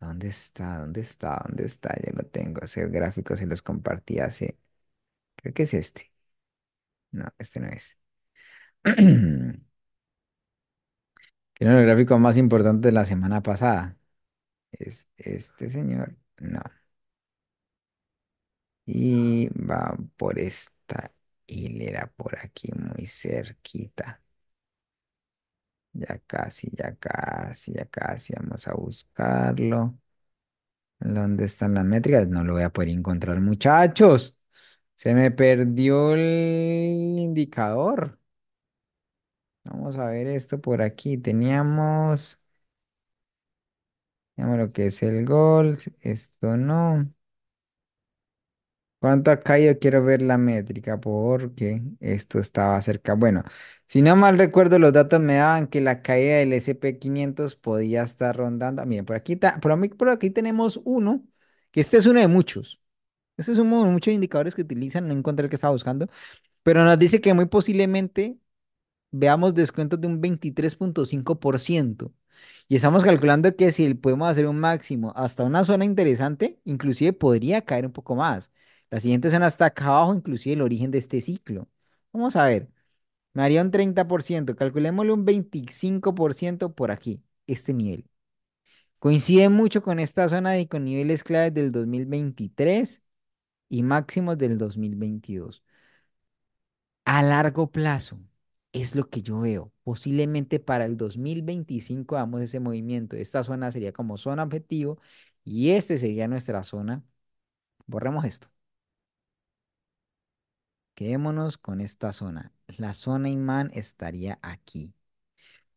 ¿Dónde está? ¿Dónde está? ¿Dónde está? Yo lo tengo. hacer gráfico se los compartí hace. Creo que es este. No, este no es. ¿Quién era el gráfico más importante de la semana pasada? Es este señor. No. Y va por esta hilera por aquí, muy cerquita. Ya casi, ya casi, ya casi. Vamos a buscarlo. ¿Dónde están las métricas? No lo voy a poder encontrar, muchachos. Se me perdió el indicador. Vamos a ver esto por aquí. Teníamos, Veamos lo que es el gol. Esto no. ¿Cuánto acá? Yo Quiero ver la métrica porque esto estaba cerca. Bueno, si no mal recuerdo, los datos me daban que la caída del SP500 podía estar rondando. Miren, por aquí, por, aquí tenemos uno, que este es uno de muchos. Este es uno de muchos indicadores que utilizan, no encontré el que estaba buscando, pero nos dice que muy posiblemente veamos descuentos de un 23.5%. Y estamos calculando que si podemos hacer un máximo hasta una zona interesante, inclusive podría caer un poco más. La siguiente zona está acá abajo, inclusive el origen de este ciclo. Vamos a ver. Me haría un 30%, calculémosle un 25% por aquí, este nivel. Coincide mucho con esta zona y con niveles claves del 2023 y máximos del 2022. A largo plazo es lo que yo veo. Posiblemente para el 2025 damos ese movimiento. Esta zona sería como zona objetivo y este sería nuestra zona. Borremos esto. Quedémonos con esta zona. La zona imán estaría aquí.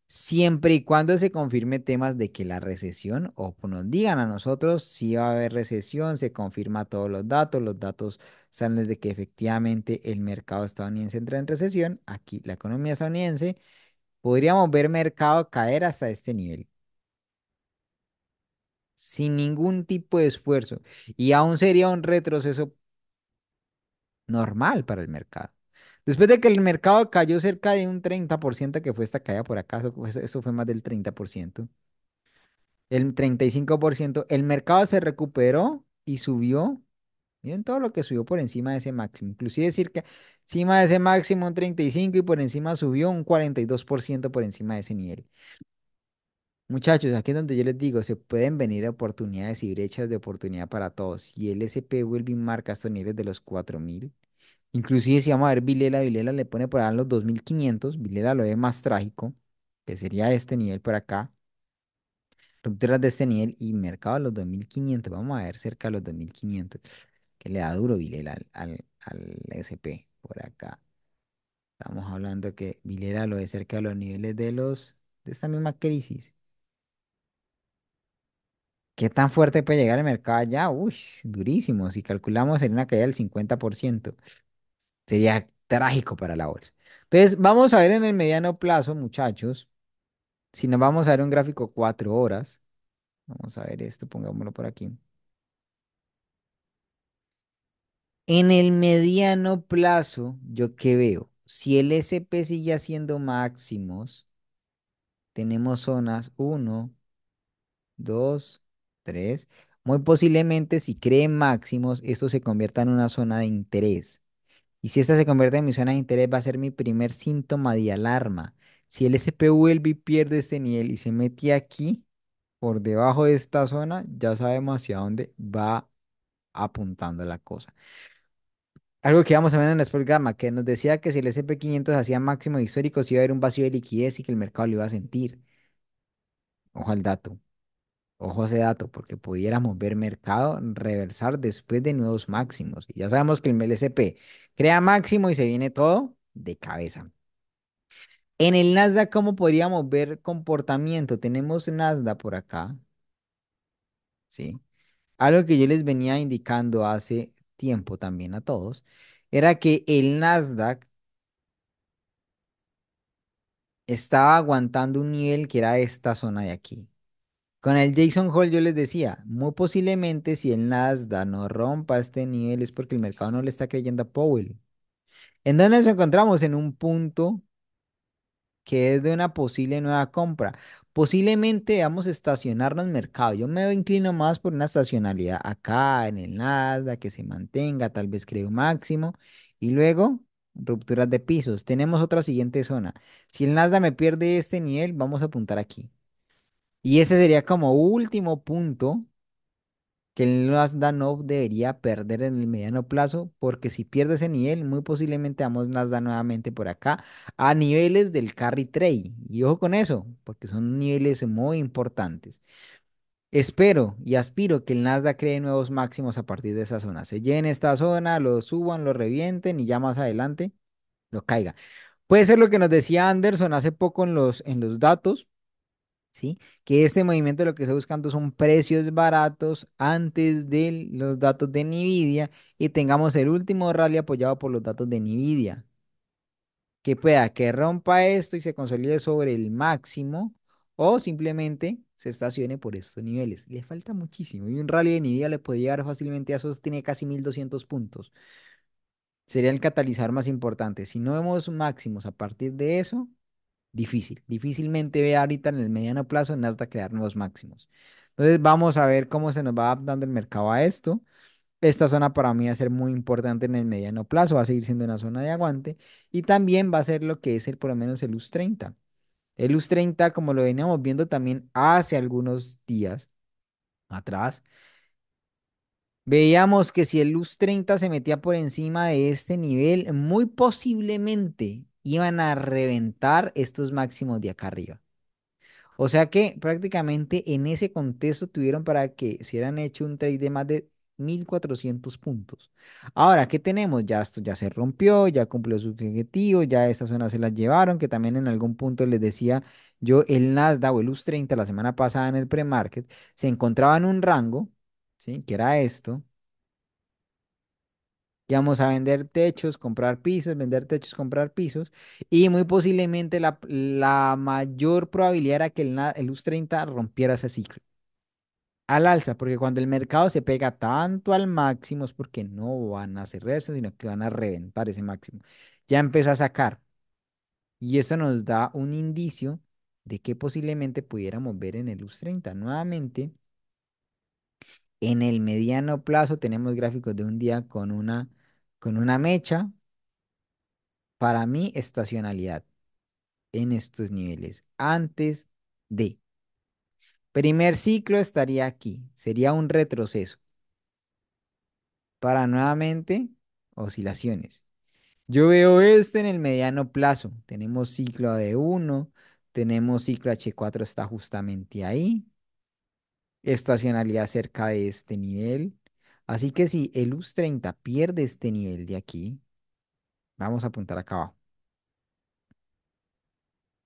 Siempre y cuando se confirme temas de que la recesión, o nos digan a nosotros si va a haber recesión, se confirma todos los datos, los datos salen de que efectivamente el mercado estadounidense entra en recesión, aquí la economía estadounidense, podríamos ver mercado caer hasta este nivel sin ningún tipo de esfuerzo. Y aún sería un retroceso normal para el mercado. Después de que el mercado cayó cerca de un 30%, que fue esta caída por acaso, eso, fue más del 30%, el 35%, el mercado se recuperó y subió. Miren todo lo que subió por encima de ese máximo. Inclusive decir que encima de ese máximo un 35 y por encima subió un 42% por encima de ese nivel. Muchachos, aquí es donde yo les digo, se pueden venir oportunidades y brechas de oportunidad para todos. Y el SP vuelve marca estos niveles de los 4000. Inclusive si vamos a ver Vilela, Vilela le pone por ahí los 2500. Vilela lo ve más trágico, que sería este nivel por acá. Rupturas de este nivel y mercado a los 2500. Vamos a ver cerca de los 2500. Que le da duro Vilela al, al SP por acá. Estamos hablando que Vilela lo ve cerca a los niveles de los de esta misma crisis. ¿Qué tan fuerte puede llegar el mercado allá? Uy, durísimo. Si calculamos, sería una caída del 50%. Sería trágico para la bolsa. Entonces, vamos a ver en el mediano plazo, muchachos. Si nos vamos a ver un gráfico cuatro horas. Vamos a ver esto, pongámoslo por aquí. En el mediano plazo, ¿yo qué veo? Si el SP sigue haciendo máximos, tenemos zonas 1, 2, 3. Muy posiblemente, si cree máximos, esto se convierta en una zona de interés. Y si esta se convierte en mi zona de interés, va a ser mi primer síntoma de alarma. Si el SP vuelve y pierde este nivel y se mete aquí, por debajo de esta zona, ya sabemos hacia dónde va apuntando la cosa. Algo que vamos a ver en el Sport que nos decía que si el SP500 hacía máximo históricos, si iba a haber un vacío de liquidez y que el mercado lo iba a sentir. Ojo al dato. Ojo ese dato, porque pudiéramos ver mercado reversar después de nuevos máximos. Y ya sabemos que el MLCP crea máximo y se viene todo de cabeza. En el Nasdaq, ¿cómo podríamos ver comportamiento? Tenemos Nasdaq por acá. ¿Sí? Algo que yo les venía indicando hace tiempo también a todos, era que el Nasdaq estaba aguantando un nivel que era esta zona de aquí. Con el Jason Hall yo les decía, muy posiblemente si el Nasdaq no rompa este nivel es porque el mercado no le está creyendo a Powell. ¿En dónde nos encontramos? En un punto que es de una posible nueva compra. Posiblemente vamos a estacionarnos en mercado. Yo me inclino más por una estacionalidad acá, en el Nasdaq, que se mantenga, tal vez creo máximo. Y luego, rupturas de pisos. Tenemos otra siguiente zona. Si el Nasdaq me pierde este nivel, vamos a apuntar aquí. Y ese sería como último punto que el Nasdaq debería perder en el mediano plazo, porque si pierde ese nivel, muy posiblemente vamos Nasdaq nuevamente por acá a niveles del carry trade. Y ojo con eso, porque son niveles muy importantes. Espero y aspiro que el Nasdaq cree nuevos máximos a partir de esa zona. Se llene esta zona, lo suban, lo revienten y ya más adelante lo caiga. Puede ser lo que nos decía Anderson hace poco en los, en los datos, que este movimiento lo que está buscando son precios baratos antes de los datos de Nvidia y tengamos el último rally apoyado por los datos de Nvidia. Que pueda que rompa esto y se consolide sobre el máximo o simplemente se estacione por estos niveles. Le falta muchísimo y un rally de Nvidia le podría llegar fácilmente a esos, tiene casi 1200 puntos. Sería el catalizador más importante. Si no vemos máximos a partir de eso, Difícil. Difícilmente ve ahorita en el mediano plazo Hasta crear nuevos máximos. Entonces vamos a ver cómo se nos va adaptando el mercado a esto. Esta zona para mí va a ser muy importante en el mediano plazo, va a seguir siendo una zona de aguante y también va a ser lo que es el por lo menos el US 30. El US 30, como lo veníamos viendo también hace algunos días atrás, veíamos que si el US 30 se metía por encima de este nivel, muy posiblemente iban a reventar estos máximos de acá arriba. O sea que prácticamente en ese contexto tuvieron para que se hubieran hecho un trade de más de 1400 puntos. Ahora, ¿qué tenemos? Ya esto ya se rompió, ya cumplió su objetivo, ya estas zonas se las llevaron, que también en algún punto les decía yo, el Nasdaq o el US30 la semana pasada en el pre-market se encontraba en un rango, ¿sí? Que era esto, vamos a vender techos, comprar pisos, vender techos, comprar pisos. Y muy posiblemente la, la mayor probabilidad era que el, el US 30 rompiera ese ciclo. Al alza, porque cuando el mercado se pega tanto al máximo es porque no van a cerrarse, sino que van a reventar ese máximo. Ya empezó a sacar. Y eso nos da un indicio de que posiblemente pudiéramos ver en el US 30 nuevamente en el mediano plazo tenemos gráficos de un día con una, con una mecha. Para mí, estacionalidad en estos niveles antes de. Primer ciclo estaría aquí, sería un retroceso para nuevamente oscilaciones. Yo veo esto en el mediano plazo. Tenemos ciclo de 1 tenemos ciclo H4 está justamente ahí estacionalidad cerca de este nivel. Así que si el US 30 pierde este nivel de aquí, vamos a apuntar acá abajo.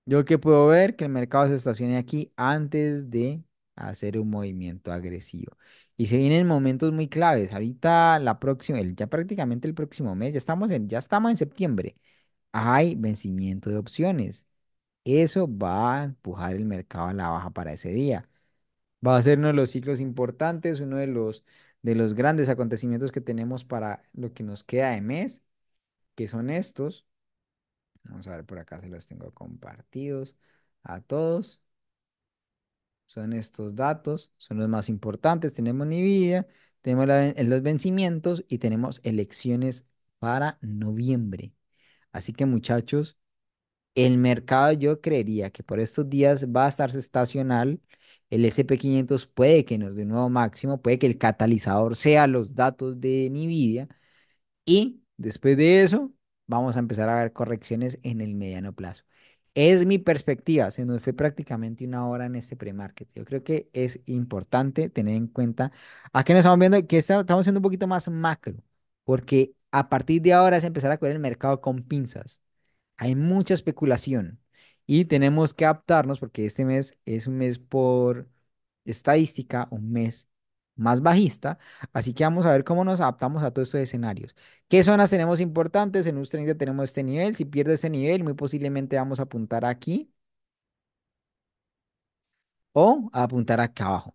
Yo que puedo ver que el mercado se estacione aquí antes de hacer un movimiento agresivo. Y se vienen momentos muy claves. Ahorita la próxima, ya prácticamente el próximo mes, ya estamos en, ya estamos en septiembre. Hay vencimiento de opciones. Eso va a empujar el mercado a la baja para ese día. Va a ser uno de los ciclos importantes, uno de los, de los grandes acontecimientos que tenemos para lo que nos queda de mes, que son estos. Vamos a ver, por acá se los tengo compartidos a todos. Son estos datos, son los más importantes. Tenemos vida, tenemos los vencimientos y tenemos elecciones para noviembre. Así que muchachos, el mercado yo creería que por estos días va a estar estacional. El SP500 puede que nos dé un nuevo máximo, puede que el catalizador sea los datos de Nvidia. Y después de eso, vamos a empezar a ver correcciones en el mediano plazo. Es mi perspectiva, se nos fue prácticamente una hora en este pre-market. Yo creo que es importante tener en cuenta aquí nos estamos viendo que estamos siendo un poquito más macro, porque a partir de ahora es empezar a correr el mercado con pinzas hay mucha especulación y tenemos que adaptarnos porque este mes es un mes por estadística, un mes más bajista, así que vamos a ver cómo nos adaptamos a todos estos escenarios. ¿Qué zonas tenemos importantes? En US 30 tenemos este nivel, si pierde ese nivel, muy posiblemente vamos a apuntar aquí o a apuntar acá abajo.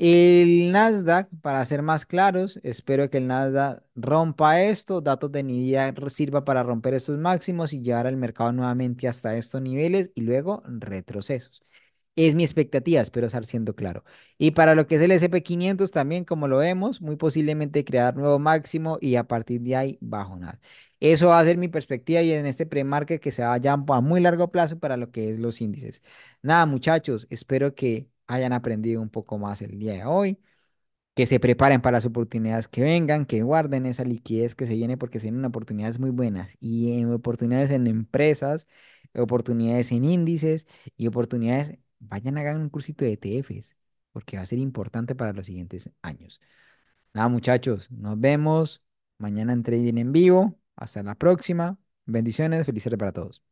El Nasdaq, para ser más claros, espero que el Nasdaq rompa esto, datos de Nvidia sirva para romper estos máximos y llevar al mercado nuevamente hasta estos niveles y luego retrocesos. Es mi expectativa, espero estar siendo claro. Y para lo que es el SP500 también, como lo vemos, muy posiblemente crear nuevo máximo y a partir de ahí bajonar. Eso va a ser mi perspectiva y en este pre-market que se vaya a muy largo plazo para lo que es los índices. Nada, muchachos, espero que hayan aprendido un poco más el día de hoy, que se preparen para las oportunidades que vengan, que guarden esa liquidez que se llene, porque se vienen oportunidades muy buenas y oportunidades en empresas, oportunidades en índices y oportunidades, vayan a ganar un cursito de ETFs porque va a ser importante para los siguientes años. Nada muchachos, nos vemos mañana en Trading en vivo. Hasta la próxima. Bendiciones, felicidades para todos.